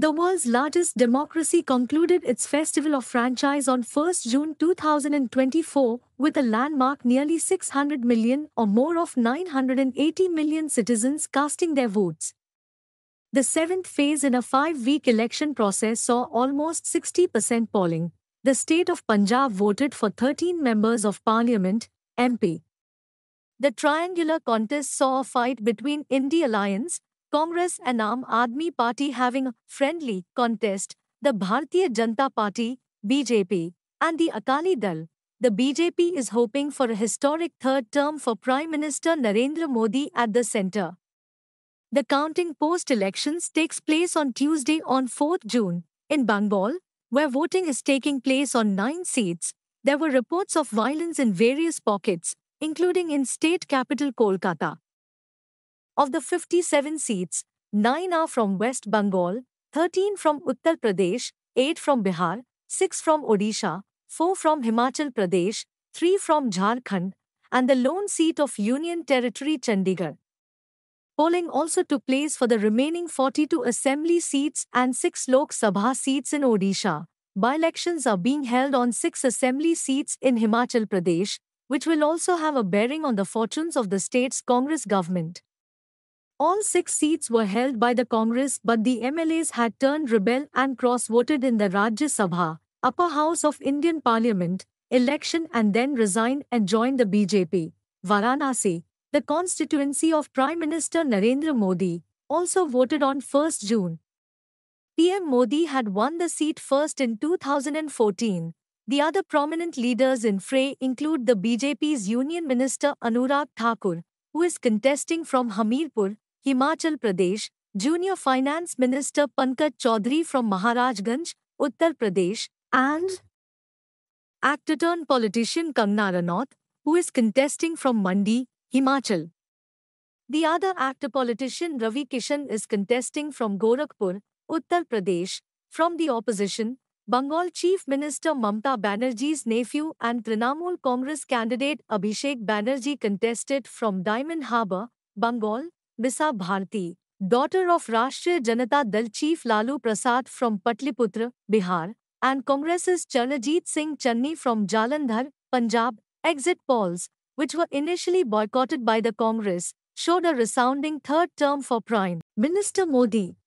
The world's largest democracy concluded its Festival of Franchise on 1 June 2024 with a landmark nearly 600 million or more of 980 million citizens casting their votes. The seventh phase in a five week election process saw almost 60% polling. The state of Punjab voted for 13 members of parliament, MP. The triangular contest saw a fight between Indy Alliance, Congress and Aam Aadmi Party having a friendly contest, the Bharatiya Janata Party, BJP, and the Akali Dal. The BJP is hoping for a historic third term for Prime Minister Narendra Modi at the centre. The counting post-elections takes place on Tuesday on 4 June, in Bengal, where voting is taking place on nine seats. There were reports of violence in various pockets, including in state capital Kolkata. Of the 57 seats, 9 are from West Bengal, 13 from Uttar Pradesh, 8 from Bihar, 6 from Odisha, 4 from Himachal Pradesh, 3 from Jharkhand, and the lone seat of Union Territory Chandigarh. Polling also took place for the remaining 42 assembly seats and 6 Lok Sabha seats in Odisha. By elections are being held on 6 assembly seats in Himachal Pradesh, which will also have a bearing on the fortunes of the state's Congress government. All six seats were held by the Congress but the MLAs had turned rebel and cross-voted in the Rajya Sabha, upper house of Indian parliament, election and then resigned and joined the BJP. Varanasi, the constituency of Prime Minister Narendra Modi, also voted on 1st June. PM Modi had won the seat first in 2014. The other prominent leaders in fray include the BJP's Union Minister Anurag Thakur, who is contesting from Hamirpur, Himachal Pradesh, Junior Finance Minister Pankaj Chaudhary from Maharajganj, Uttar Pradesh, and actor turned politician Kangna Ranaut, who is contesting from Mandi, Himachal. The other actor politician Ravi Kishan is contesting from Gorakhpur, Uttar Pradesh, from the opposition, Bengal Chief Minister Mamta Banerjee's nephew and Trinamool Congress candidate Abhishek Banerjee contested from Diamond Harbour, Bengal, Bisa Bharti, daughter of Rashtriya Janata Dal chief Lalu Prasad from Patliputra, Bihar, and Congress's Charnajit Singh Channi from Jalandhar, Punjab, exit polls, which were initially boycotted by the Congress, showed a resounding third term for Prime Minister Modi.